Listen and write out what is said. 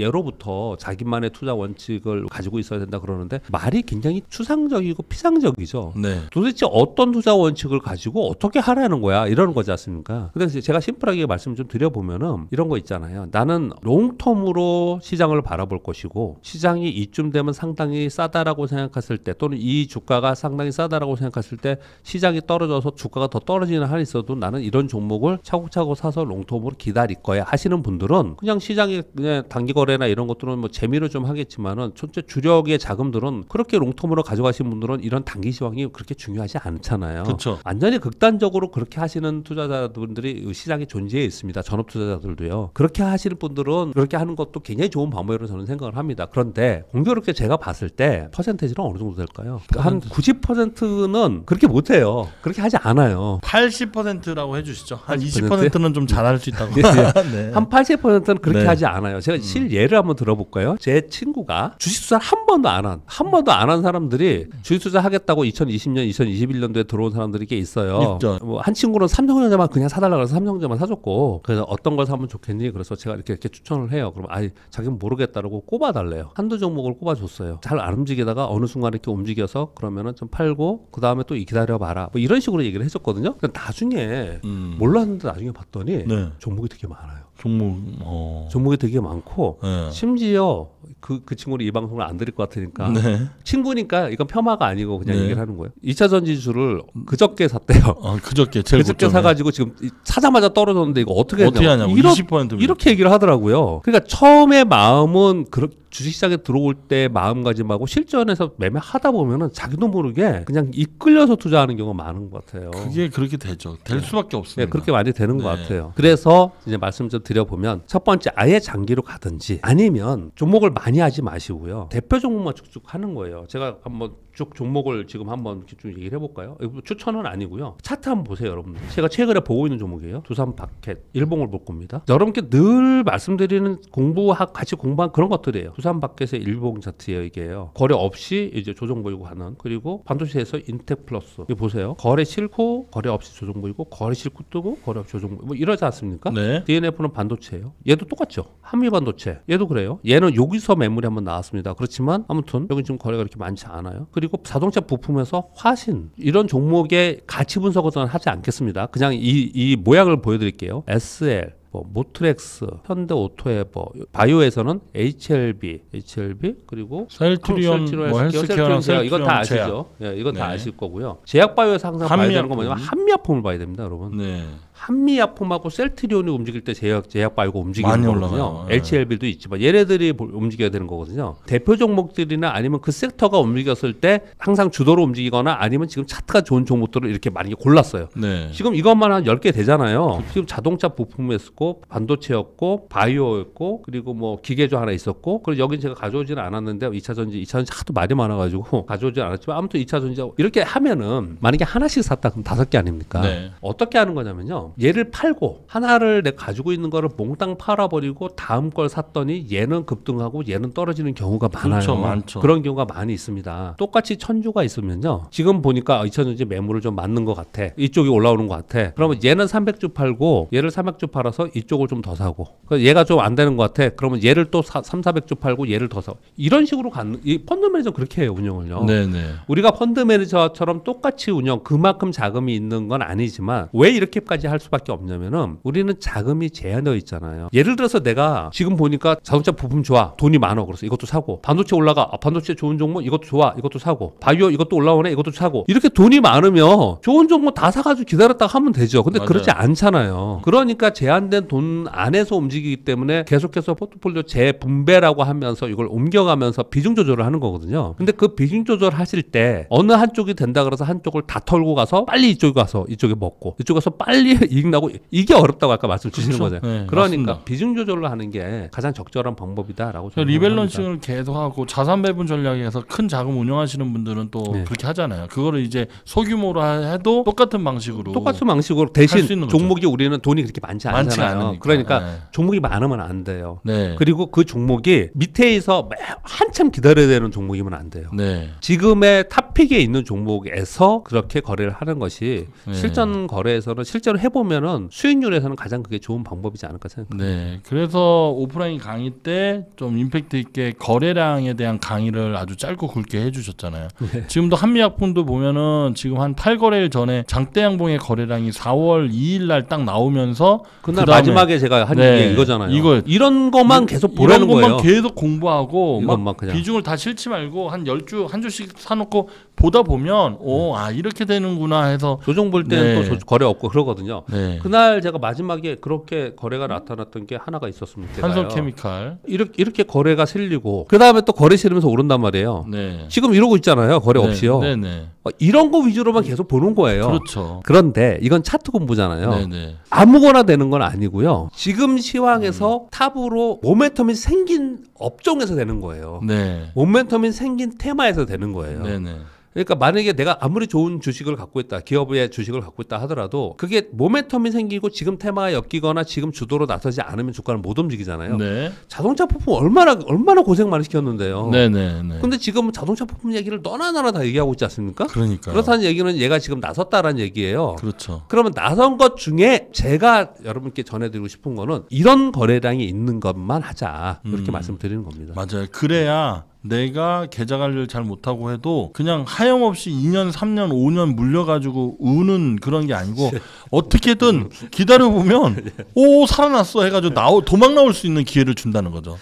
예로부터 자기만의 투자 원칙을 가지고 있어야 된다 그러는데 말이 굉장히 추상적이고 피상적이죠. 네. 도대체 어떤 투자 원칙을 가지고 어떻게 하라는 거야 이런 거지 않습니까? 근데 제가 심플하게 말씀 좀 드려보면은 이런 거 있잖아요. 나는 롱텀으로 시장을 바라볼 것이고 시장이 이쯤 되면 상당히 싸다라고 생각했을 때 또는 이 주가가 상당히 싸다라고 생각했을 때 시장이 떨어져서 주가가 더 떨어지는 한 있어도 나는 이런 종목을 차곡차곡 사서 롱텀으로 기다릴 거야 하시는 분들은 그냥 시장에 그냥 단기 거래 거래나 이런 것들은 뭐 재미로 좀 하겠지만은 전체 주력의 자금들은 그렇게 롱텀으로 가져가신 분들은 이런 단기 시황이 그렇게 중요하지 않잖아요. 그렇죠. 완전히 극단적으로 그렇게 하시는 투자자분들이 시장에 존재해 있습니다. 전업 투자자들도요. 그렇게 하시는 분들은 그렇게 하는 것도 굉장히 좋은 방법이라고 저는 생각을 합니다. 그런데 공교롭게 제가 봤을 때 퍼센테이지는 어느 정도 될까요? 그러니까 한 90%는 그렇게 못 해요. 그렇게 하지 않아요. 80%라고 해 주시죠. 한 20%는 좀 잘할 수 있다고. 네. 네. 네. 한 80%는 그렇게 네. 하지 않아요. 제가 음. 실 음. 예를 한번 들어볼까요? 제 친구가 주식 투자를 한 번도 안 한, 한 번도 안 한 사람들이 주식 투자 하겠다고 2020년, 2021년도에 들어온 사람들이 꽤 있어요. 뭐 한 친구는 삼성전자만 그냥 사달라 그래서 삼성전자만 사줬고 그래서 어떤 걸 사면 좋겠니? 그래서 제가 이렇게, 이렇게 추천을 해요. 그럼 아이 자기는 모르겠다라고 꼽아달래요. 한두 종목을 꼽아줬어요. 잘 안 움직이다가 어느 순간 이렇게 움직여서 그러면은 좀 팔고 그 다음에 또 기다려봐라. 뭐 이런 식으로 얘기를 해줬거든요. 나중에 음. 몰랐는데 나중에 봤더니 네. 종목이 되게 많아요. 종목 어. 종목이 되게 많고 네. 심지어 그, 그 친구는 이 방송을 안 들을 것 같으니까 네. 친구니까 이건 폄하가 아니고 그냥 네. 얘기를 하는 거예요. 2차 전지주를 그저께 샀대요. 아, 그저께 제일 그저께 고점에. 사가지고 지금 사자마자 떨어졌는데 이거 어떻게, 어떻게 하냐고 이렇, 게 얘기를 하더라고요. 그러니까 처음에 마음은 그렇게 주식시장에 들어올 때 마음가짐하고 실전에서 매매하다 보면은 자기도 모르게 그냥 이끌려서 투자하는 경우가 많은 것 같아요. 그게 그렇게 되죠. 될 네. 수밖에 없습니다. 네, 그렇게 많이 되는 네. 것 같아요. 그래서 이제 말씀 좀 드려보면 첫 번째 아예 장기로 가든지 아니면 종목을 많이 하지 마시고요. 대표 종목만 쭉쭉 하는 거예요. 제가 한번 쭉 종목을 지금 한번 쭉 얘기를 해볼까요? 뭐 추천은 아니고요. 차트 한번 보세요, 여러분들. 제가 최근에 보고 있는 종목이에요. 두산 바켓, 일봉을 볼 겁니다. 여러분께 늘 말씀드리는 공부와 같이 공부한 그런 것들이에요. 부산 밖에서 일봉 차트예요 이게요. 거래 없이 이제 조정 보이고 하는 그리고 반도체에서 인텍 플러스 이 보세요. 거래 싫고 거래 없이 조정 보이고 거래 싫고 뜨고 거래 없이 조정 보이고 뭐 이러지 않습니까? 네. DNF는 반도체예요. 얘도 똑같죠. 한미 반도체. 얘도 그래요. 얘는 여기서 매물이 한번 나왔습니다. 그렇지만 아무튼 여기 지금 거래가 그렇게 많지 않아요. 그리고 자동차 부품에서 화신 이런 종목의 가치 분석은 하지 않겠습니다. 그냥 이, 이 모양을 보여드릴게요. SL 뭐 모트렉스, 현대오토에버, 뭐, 바이오에서는 HLB, HLB 그리고 셀트리온, 뭐 헬스케어, 셀이거다 아시죠? 예, 이건 네. 다 아실 거고요. 제약바이오에서 항상 봐야 되는 건 뭐냐면 한미약품을 봐야 됩니다, 여러분. 네. 한미약품하고 셀트리온이 움직일 때 제약 제약 바이오가 움직이는 거거든요. 네. HLB도 있지만 얘네들이 움직여야 되는 거거든요. 대표 종목들이나 아니면 그 섹터가 움직였을 때 항상 주도로 움직이거나 아니면 지금 차트가 좋은 종목들을 이렇게 많이 골랐어요. 네. 지금 이것만 한 열 개 되잖아요. 그렇죠. 지금 자동차 부품에서 있었고 반도체였고 바이오였고 그리고 뭐 기계조 하나 있었고 그리고 여긴 제가 가져오지는 않았는데 2차 전지 2차 전지 하도 말이 많아가지고 가져오지 않았지만 아무튼 2차 전지 이렇게 하면은 만약에 하나씩 샀다 그럼 다섯 개 아닙니까? 네. 어떻게 하는 거냐면요 얘를 팔고 하나를 내가 가지고 있는 거를 몽땅 팔아버리고 다음 걸 샀더니 얘는 급등하고 얘는 떨어지는 경우가 그렇죠, 많아요. 그렇죠, 많죠. 그런 경우가 많이 있습니다. 똑같이 천주가 있으면요 지금 보니까 2차 전지 매물을 좀 맞는 것 같아 이쪽이 올라오는 것 같아 그러면 얘는 300주 팔고 얘를 300주 팔아서 이쪽을 좀 더 사고 얘가 좀 안 되는 것 같아 그러면 얘를 또 사, 3, 400주 팔고 얘를 더 사고 이런 식으로 가는 이 펀드 매니저 그렇게 해요 운영을요 네네. 네. 우리가 펀드 매니저처럼 똑같이 운영 그만큼 자금이 있는 건 아니지만 왜 이렇게까지 할 수밖에 없냐면은 우리는 자금이 제한되어 있잖아요 예를 들어서 내가 지금 보니까 자동차 부품 좋아 돈이 많아 그래서 이것도 사고 반도체 올라가 아, 반도체 좋은 종목 이것도 좋아 이것도 사고 바이오 이것도 올라오네 이것도 사고 이렇게 돈이 많으면 좋은 종목 다 사가지고 기다렸다 하면 되죠 근데 맞아요. 그렇지 않잖아요 그러니까 제한된 있는 돈 안에서 움직이기 때문에 계속해서 포트폴리오 재분배라고 하면서 이걸 옮겨가면서 비중 조절을 하는 거거든요. 근데 그 비중 조절 하실 때 어느 한쪽이 된다 그래서 한쪽을 다 털고 가서 빨리 이쪽에 가서 이쪽에 먹고 이쪽에 서 빨리 이익 나고 이게 어렵다고 아까 말씀 주시는 그렇죠? 거잖 네, 그러니까 맞습니다. 비중 조절로 하는 게 가장 적절한 방법이다라고 저는 리밸런싱을 계속하고 자산 배분 전략에서 큰 자금 운영하시는 분들은 또 네. 그렇게 하잖아요. 그거를 이제 소규모로 해도 똑같은 방식으로 똑같은 방식으로 대신 종목이 우리는 돈이 그렇게 많지 않잖아요. 많지 않아요. 어, 그러니까 네. 종목이 많으면 안 돼요. 네. 그리고 그 종목이 밑에서 한참 기다려야 되는 종목이면 안 돼요. 네. 지금의 탑픽에 있는 종목에서 그렇게 거래를 하는 것이 네. 실전 거래에서는 실제로 해보면은 수익률에서는 가장 그게 좋은 방법이지 않을까 생각합니다. 네. 그래서 오프라인 강의 때 좀 임팩트 있게 거래량에 대한 강의를 아주 짧고 굵게 해주셨잖아요. 네. 지금도 한미약품도 보면은 지금 한 8거래일 전에 장대 양봉의 거래량이 4월 2일 날 딱 나오면서 그날 마지막에 제가 한 네. 얘기 이거잖아요. 이거 이런 것만 계속 보라는 이런 것만 거예요. 계속 공부하고 막, 막 그냥. 비중을 다 싫지 말고 한열주한 주씩 사놓고 보다 보면 오아 네. 이렇게 되는구나 해서 조정 볼 때는 네. 또 조- 거래 없고 그러거든요. 네. 그날 제가 마지막에 그렇게 거래가 나타났던 게 하나가 있었습니다. 요 한솔 케미칼 이렇게 이렇게 거래가 실리고 그 다음에 또 거래 실으면서 오른단 말이에요. 네. 지금 이러고 있잖아요. 거래 네. 없이요. 네네 네. 어, 이런 거 위주로만 계속 보는 거예요. 그렇죠. 그런데 이건 차트 공부잖아요. 네네. 아무거나 되는 건 아니고요. 지금 시황에서 음. 탑으로 모멘텀이 생긴 업종에서 되는 거예요. 네. 모멘텀이 생긴 테마에서 되는 거예요. 네네. 그러니까 만약에 내가 아무리 좋은 주식을 갖고 있다, 기업의 주식을 갖고 있다 하더라도 그게 모멘텀이 생기고 지금 테마가 엮이거나 지금 주도로 나서지 않으면 주가는 못 움직이잖아요. 네. 자동차 부품 얼마나 얼마나 고생 많이 시켰는데요. 네네. 네, 네. 근데 지금 자동차 부품 얘기를 너나나나 다 얘기하고 있지 않습니까? 그러니까 그렇다는 얘기는 얘가 지금 나섰다라는 얘기예요. 그렇죠. 그러면 나선 것 중에 제가 여러분께 전해드리고 싶은 거는 이런 거래량이 있는 것만 하자 그렇게 음. 말씀드리는 겁니다. 맞아요. 그래야 내가 계좌 관리를 잘 못하고 해도 그냥 하염없이 2년, 3년, 5년 물려가지고 우는 그런 게 아니고 예. 어떻게든 음. 기다려 보면 예. 오 살아났어 해가지고 나오 도망 나올 수 있는 기회를 준다는 거죠.